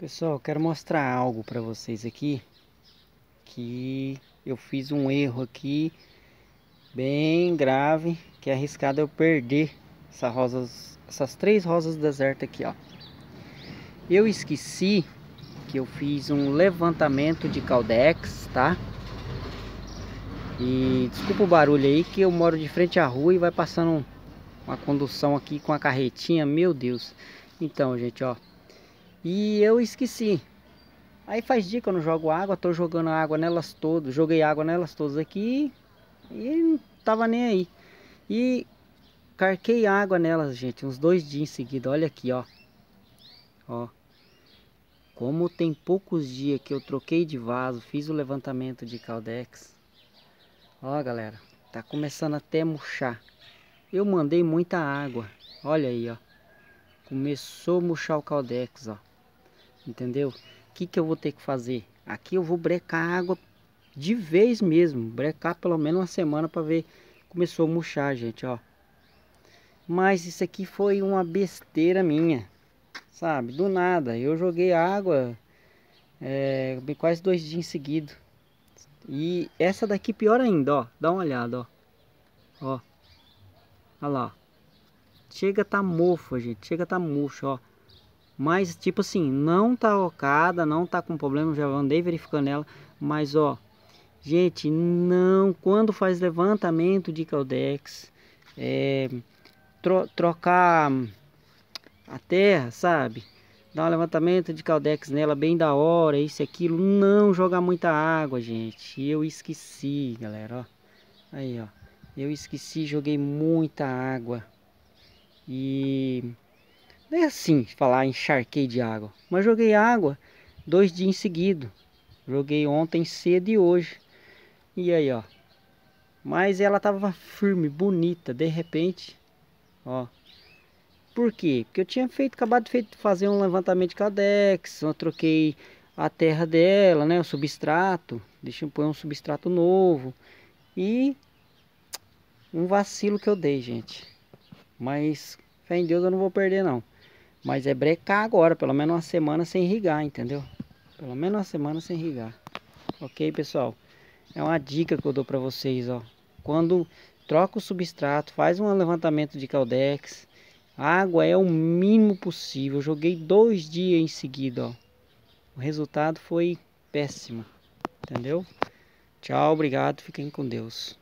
Pessoal, quero mostrar algo para vocês aqui que eu fiz um erro aqui bem grave, que é arriscado eu perder rosas, essas três rosas desertas aqui, ó. Eu esqueci que eu fiz um levantamento de caldex, tá? E desculpa o barulho aí que eu moro de frente à rua e vai passando uma condução aqui com a carretinha, meu Deus. Então, gente, ó, e eu esqueci. Aí faz dia que eu não jogo água, tô jogando água nelas todas, joguei água nelas todas aqui e não tava nem aí. E carquei água nelas, gente, uns dois dias em seguida, olha aqui, ó. Ó. Como tem poucos dias que eu troquei de vaso, fiz o levantamento de caldex. Ó, galera, tá começando até a murchar. Eu mandei muita água, olha aí, ó. Começou a murchar o caldex, ó entendeu? O que, que eu vou ter que fazer? Aqui eu vou brecar a água de vez mesmo, brecar pelo menos uma semana para ver. Começou a murchar, gente, ó. Mas isso aqui foi uma besteira minha, sabe? Do nada, eu joguei água é, quase dois dias seguidos. E essa daqui pior ainda, ó. Dá uma olhada, ó. Ó. Olha lá. Chega tá mofo gente. Chega tá murcho, ó. Mas, tipo assim, não tá rocada, não tá com problema, já andei verificando ela. Mas, ó, gente, não, quando faz levantamento de caldex, é, tro trocar a terra, sabe? Dar um levantamento de caldex nela bem da hora, isso e aquilo. Não jogar muita água, gente. Eu esqueci, galera, ó. Aí, ó. Eu esqueci, joguei muita água. E é assim falar encharquei de água, mas joguei água dois dias seguidos. Joguei ontem cedo e hoje. E aí, ó. Mas ela tava firme, bonita, de repente, ó. Por quê? Porque eu tinha feito, acabado de fazer um levantamento de cadex, eu troquei a terra dela, né, o substrato, deixa eu pôr um substrato novo. E um vacilo que eu dei, gente. Mas fé em Deus eu não vou perder não. Mas é brecar agora, pelo menos uma semana sem irrigar, entendeu? Pelo menos uma semana sem irrigar. Ok, pessoal? É uma dica que eu dou para vocês, ó. Quando troca o substrato, faz um levantamento de caldex. Água é o mínimo possível. Eu joguei dois dias em seguida, ó. O resultado foi péssimo, entendeu? Tchau, obrigado, fiquem com Deus.